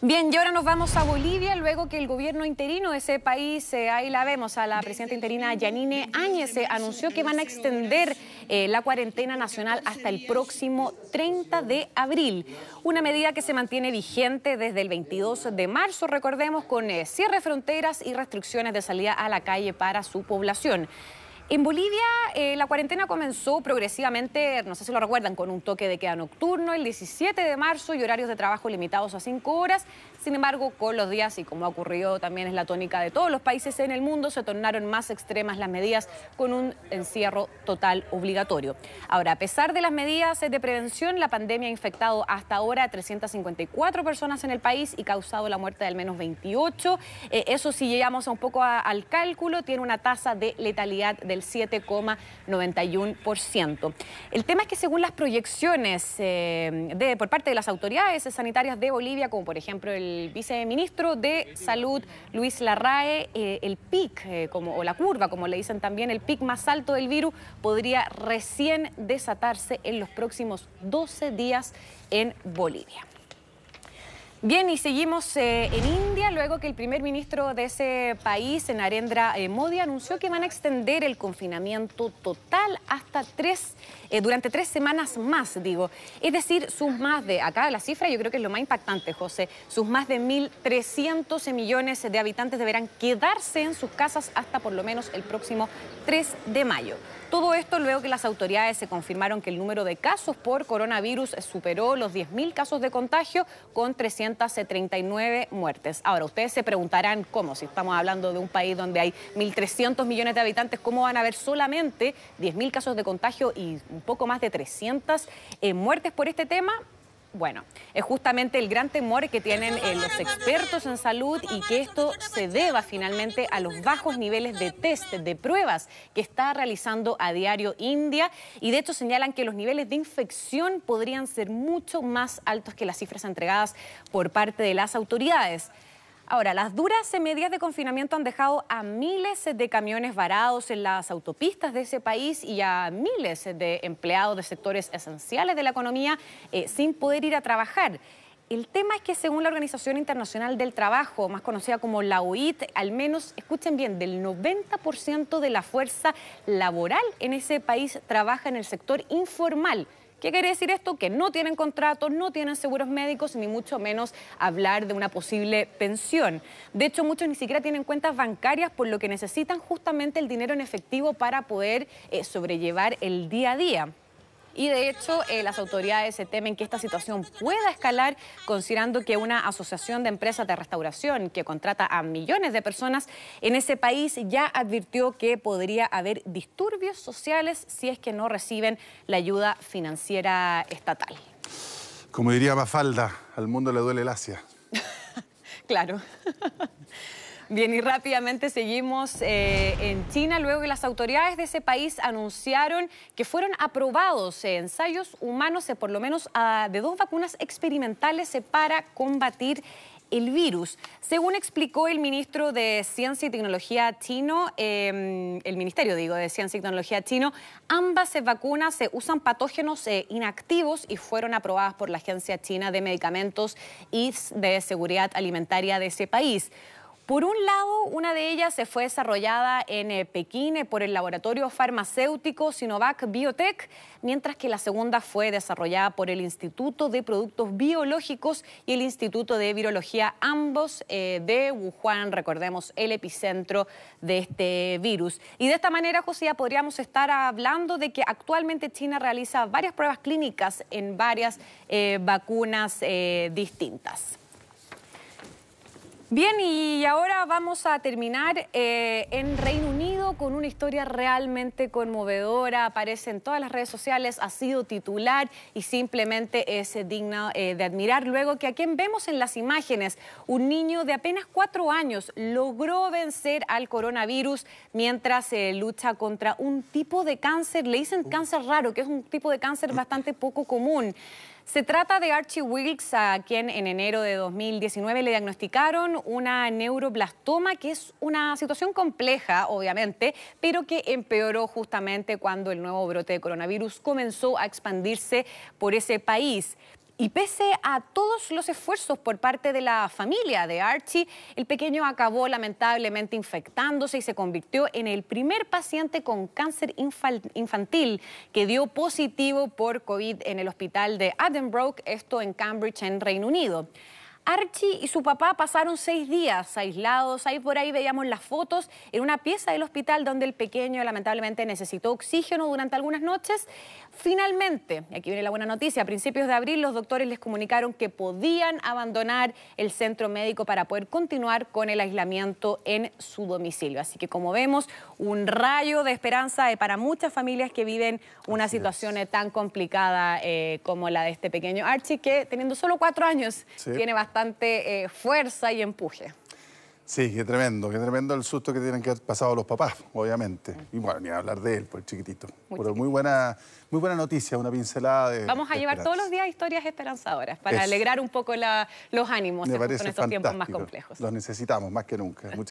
Bien, y ahora nos vamos a Bolivia, luego que el gobierno interino de ese país, eh, ahí la vemos, a la presidenta interina Yanine Áñez, eh, anunció que van a extender eh, la cuarentena nacional hasta el próximo 30 de abril. Una medida que se mantiene vigente desde el 22 de marzo, recordemos, con cierre de fronteras y restricciones de salida a la calle para su población. En Bolivia eh, la cuarentena comenzó progresivamente, no sé si lo recuerdan, con un toque de queda nocturno el 17 de marzo y horarios de trabajo limitados a 5 horas. Sin embargo, con los días, y como ha ocurrido también es la tónica de todos los países en el mundo, se tornaron más extremas las medidas con un encierro total obligatorio. Ahora, a pesar de las medidas de prevención, la pandemia ha infectado hasta ahora a 354 personas en el país y causado la muerte de al menos 28. Eh, eso si llegamos un poco al cálculo, tiene una tasa de letalidad del 7,91%. El tema es que según las proyecciones eh, de, por parte de las autoridades sanitarias de Bolivia, como por ejemplo el viceministro de Salud, Luis Larrae, eh, el pic, eh, como, o la curva, como le dicen también, el pic más alto del virus podría recién desatarse en los próximos 12 días en Bolivia. Bien, y seguimos eh, en India, luego que el primer ministro de ese país, Narendra eh, Modi, anunció que van a extender el confinamiento total hasta tres, eh, durante tres semanas más, digo. Es decir, sus más de, acá la cifra yo creo que es lo más impactante, José, sus más de 1.300 millones de habitantes deberán quedarse en sus casas hasta por lo menos el próximo 3 de mayo. Todo esto luego que las autoridades se confirmaron que el número de casos por coronavirus superó los 10.000 casos de contagio con 339 muertes. Ahora, ustedes se preguntarán cómo, si estamos hablando de un país donde hay 1.300 millones de habitantes, ¿cómo van a haber solamente 10.000 casos de contagio y un poco más de 300 eh, muertes por este tema? Bueno, es justamente el gran temor que tienen eh, los expertos en salud y que esto se deba finalmente a los bajos niveles de test, de pruebas que está realizando a diario India y de hecho señalan que los niveles de infección podrían ser mucho más altos que las cifras entregadas por parte de las autoridades. Ahora, las duras medidas de confinamiento han dejado a miles de camiones varados en las autopistas de ese país y a miles de empleados de sectores esenciales de la economía eh, sin poder ir a trabajar. El tema es que según la Organización Internacional del Trabajo, más conocida como la OIT, al menos, escuchen bien, del 90% de la fuerza laboral en ese país trabaja en el sector informal. ¿Qué quiere decir esto? Que no tienen contratos, no tienen seguros médicos, ni mucho menos hablar de una posible pensión. De hecho, muchos ni siquiera tienen cuentas bancarias, por lo que necesitan justamente el dinero en efectivo para poder eh, sobrellevar el día a día y de hecho eh, las autoridades se temen que esta situación pueda escalar considerando que una asociación de empresas de restauración que contrata a millones de personas en ese país ya advirtió que podría haber disturbios sociales si es que no reciben la ayuda financiera estatal. Como diría Mafalda, al mundo le duele el Asia. claro. Bien, y rápidamente seguimos eh, en China, luego que las autoridades de ese país anunciaron que fueron aprobados eh, ensayos humanos, de eh, por lo menos ah, de dos vacunas experimentales para combatir el virus. Según explicó el ministro de Ciencia y Tecnología chino, em, el Ministerio, digo, de Ciencia y Tecnología chino, ambas vacunas se usan patógenos inactivos y fueron aprobadas por la Agencia China de Medicamentos y de Seguridad Alimentaria de ese país. Por un lado, una de ellas se fue desarrollada en eh, Pekín eh, por el laboratorio farmacéutico Sinovac Biotech, mientras que la segunda fue desarrollada por el Instituto de Productos Biológicos y el Instituto de Virología, ambos eh, de Wuhan, recordemos, el epicentro de este virus. Y de esta manera, José, podríamos estar hablando de que actualmente China realiza varias pruebas clínicas en varias vacunas distintas. Bien, y ahora vamos a terminar eh, en Reino Unido con una historia realmente conmovedora. Aparece en todas las redes sociales, ha sido titular y simplemente es eh, digna eh, de admirar. Luego que a quien vemos en las imágenes, un niño de apenas cuatro años logró vencer al coronavirus mientras lucha contra un tipo de cáncer, le dicen cáncer raro, que es un tipo de cáncer bastante poco común. Se trata de Archie Wilkes, a quien en enero de 2019 le diagnosticaron una neuroblastoma, que es una situación compleja, obviamente, pero que empeoró justamente cuando el nuevo brote de coronavirus comenzó a expandirse por ese país. Y pese a todos los esfuerzos por parte de la familia de Archie, el pequeño acabó lamentablemente infectándose y se convirtió en el primer paciente con cáncer infantil que dio positivo por COVID en el hospital de Addenbrooke, esto en Cambridge, en Reino Unido. Archie y su papá pasaron seis días aislados. Ahí por ahí veíamos las fotos en una pieza del hospital donde el pequeño lamentablemente necesitó oxígeno durante algunas noches. Finalmente, y aquí viene la buena noticia, a principios de abril los doctores les comunicaron que podían abandonar el centro médico para poder continuar con el aislamiento en su domicilio. Así que como vemos, un rayo de esperanza para muchas familias que viven una situación tan complicada eh, como la de este pequeño Archie, que teniendo solo cuatro años tiene bastante eh, fuerza y empuje. Sí, qué tremendo, qué tremendo el susto que tienen que haber pasado los papás, obviamente. Y bueno, ni hablar de él, el pues, chiquitito. Pero muy buena, muy buena noticia, una pincelada de. Vamos a llevar todos los días historias esperanzadoras para alegrar un poco los ánimos en estos tiempos más complejos. Los necesitamos más que nunca.